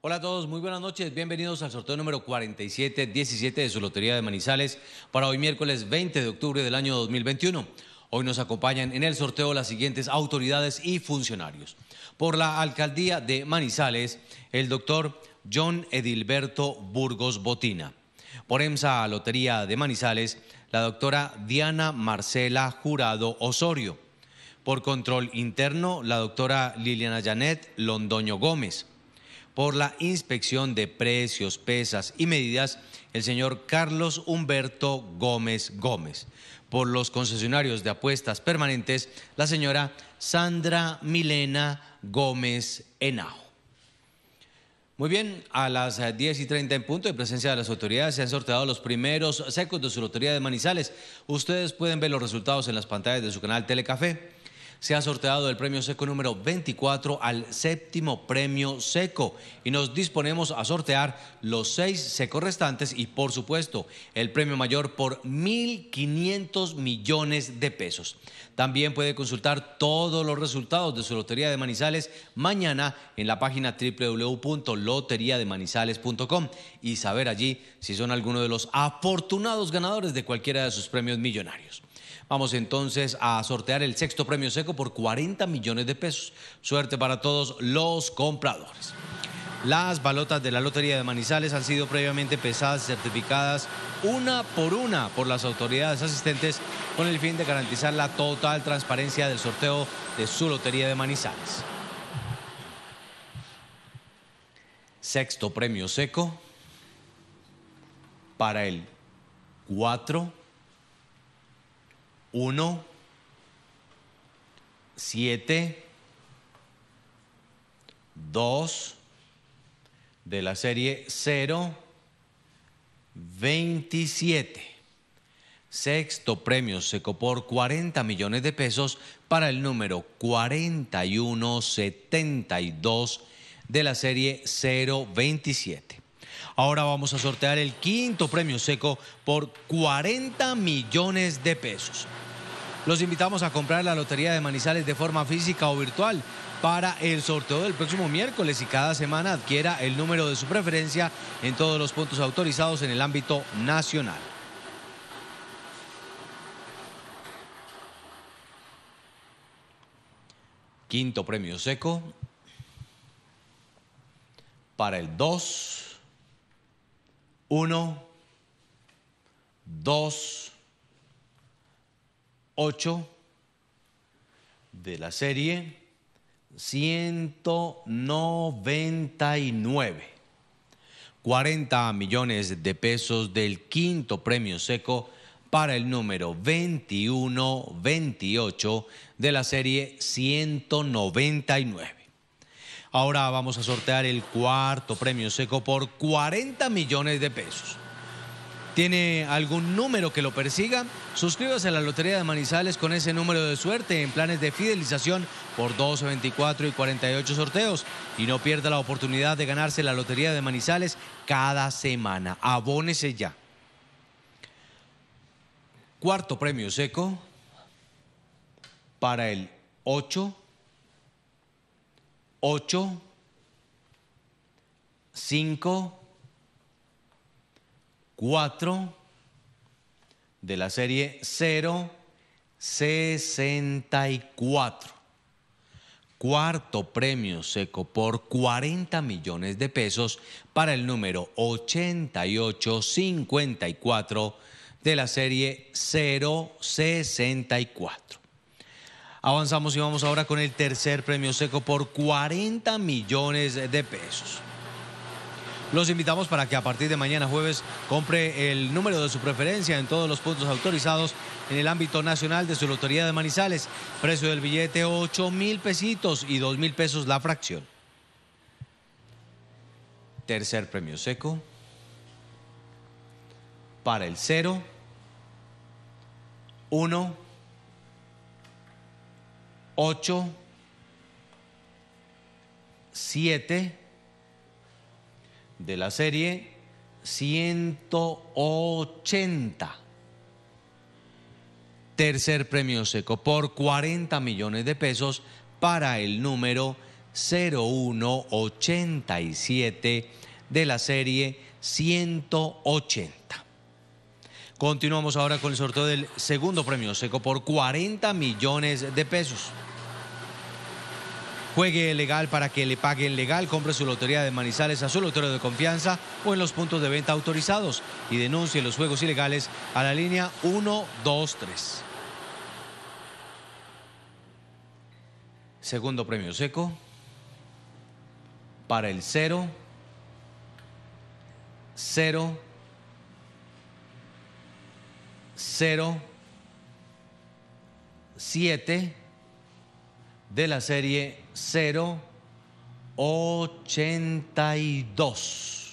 Hola a todos, muy buenas noches. Bienvenidos al sorteo número 4717 de su Lotería de Manizales para hoy miércoles 20 de octubre del año 2021. Hoy nos acompañan en el sorteo las siguientes autoridades y funcionarios. Por la alcaldía de Manizales, el doctor John Edilberto Burgos Botina. Por EMSA Lotería de Manizales, la doctora Diana Marcela Jurado Osorio. Por control interno, la doctora Liliana Janet Londoño Gómez por la inspección de precios, pesas y medidas el señor Carlos Humberto Gómez Gómez. Por los concesionarios de apuestas permanentes, la señora Sandra Milena Gómez Enajo. Muy bien, a las 10 y 30 en punto, de presencia de las autoridades, se han sorteado los primeros secos de su lotería de Manizales. Ustedes pueden ver los resultados en las pantallas de su canal Telecafé se ha sorteado el premio seco número 24 al séptimo premio seco y nos disponemos a sortear los seis secos restantes y por supuesto el premio mayor por 1.500 millones de pesos. También puede consultar todos los resultados de su Lotería de Manizales mañana en la página www.loteriademanizales.com y saber allí si son alguno de los afortunados ganadores de cualquiera de sus premios millonarios. Vamos entonces a sortear el sexto premio seco por 40 millones de pesos. Suerte para todos los compradores. Las balotas de la Lotería de Manizales han sido previamente pesadas y certificadas una por una por las autoridades asistentes con el fin de garantizar la total transparencia del sorteo de su Lotería de Manizales. Sexto premio seco para el 4. 1, 7, 2 de la serie 0, 27. Sexto premio seco por 40 millones de pesos para el número 4172 de la serie 027. Ahora vamos a sortear el quinto premio seco por 40 millones de pesos los invitamos a comprar la Lotería de Manizales de forma física o virtual para el sorteo del próximo miércoles y cada semana adquiera el número de su preferencia en todos los puntos autorizados en el ámbito nacional. Quinto premio seco para el 2, 1, 2, 8 de la serie 199. 40 millones de pesos del quinto premio seco para el número 21-28 de la serie 199. Ahora vamos a sortear el cuarto premio seco por 40 millones de pesos tiene algún número que lo persiga, suscríbase a la Lotería de Manizales con ese número de suerte en planes de fidelización por 12, 24 y 48 sorteos y no pierda la oportunidad de ganarse la Lotería de Manizales cada semana. Abónese ya. Cuarto premio seco para el 8, 8, 5, 4 de la serie 064. Cuarto premio seco por 40 millones de pesos para el número 8854 de la serie 064. Avanzamos y vamos ahora con el tercer premio seco por 40 millones de pesos los invitamos para que a partir de mañana jueves compre el número de su preferencia en todos los puntos autorizados en el ámbito nacional de su lotería de Manizales. Precio del billete 8 mil pesitos y 2 mil pesos la fracción. Tercer premio seco para el 0, 1, 8, 7 de la serie 180. Tercer premio seco por 40 millones de pesos para el número 0187 de la serie 180. Continuamos ahora con el sorteo del segundo premio seco por 40 millones de pesos. Juegue legal para que le pague legal, compre su lotería de Manizales a su lotería de confianza o en los puntos de venta autorizados y denuncie los juegos ilegales a la línea 123. Segundo premio seco para el 0, 0, 0, 7 de la serie 082.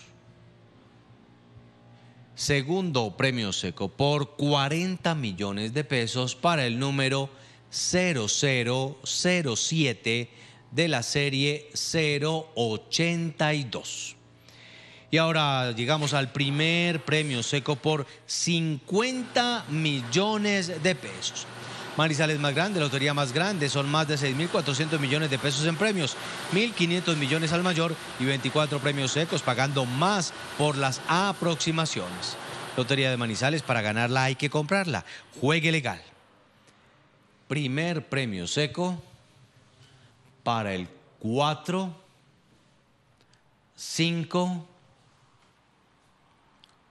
Segundo premio seco por 40 millones de pesos para el número 0007 de la serie 082. Y ahora llegamos al primer premio seco por 50 millones de pesos. Manizales más grande, lotería más grande, son más de 6.400 millones de pesos en premios, 1.500 millones al mayor y 24 premios secos, pagando más por las aproximaciones. Lotería de Manizales, para ganarla hay que comprarla. Juegue legal. Primer premio seco para el 4, 5,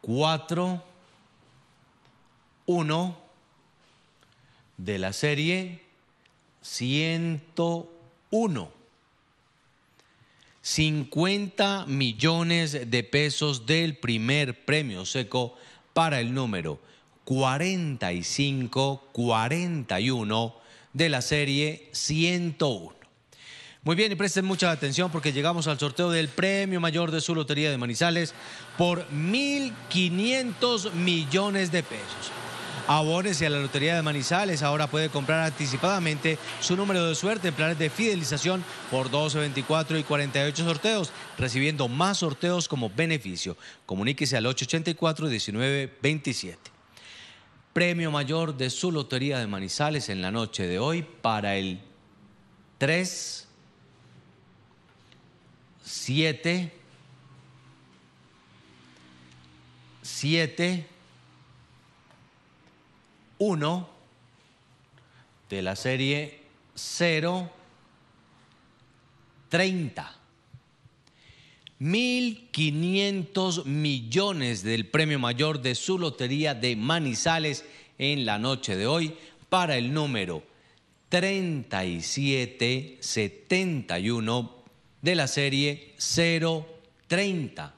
4, 1 de la serie 101. 50 millones de pesos del primer premio seco para el número 41 de la serie 101. Muy bien, y presten mucha atención porque llegamos al sorteo del premio mayor de su lotería de Manizales por 1.500 millones de pesos. Abónese a la Lotería de Manizales. Ahora puede comprar anticipadamente su número de suerte en planes de fidelización por 12, 24 y 48 sorteos, recibiendo más sorteos como beneficio. Comuníquese al 884-1927. Premio mayor de su Lotería de Manizales en la noche de hoy para el 3, 7, 7, 1 de la serie 030. 1.500 millones del premio mayor de su lotería de Manizales en la noche de hoy para el número 3771 de la serie 030.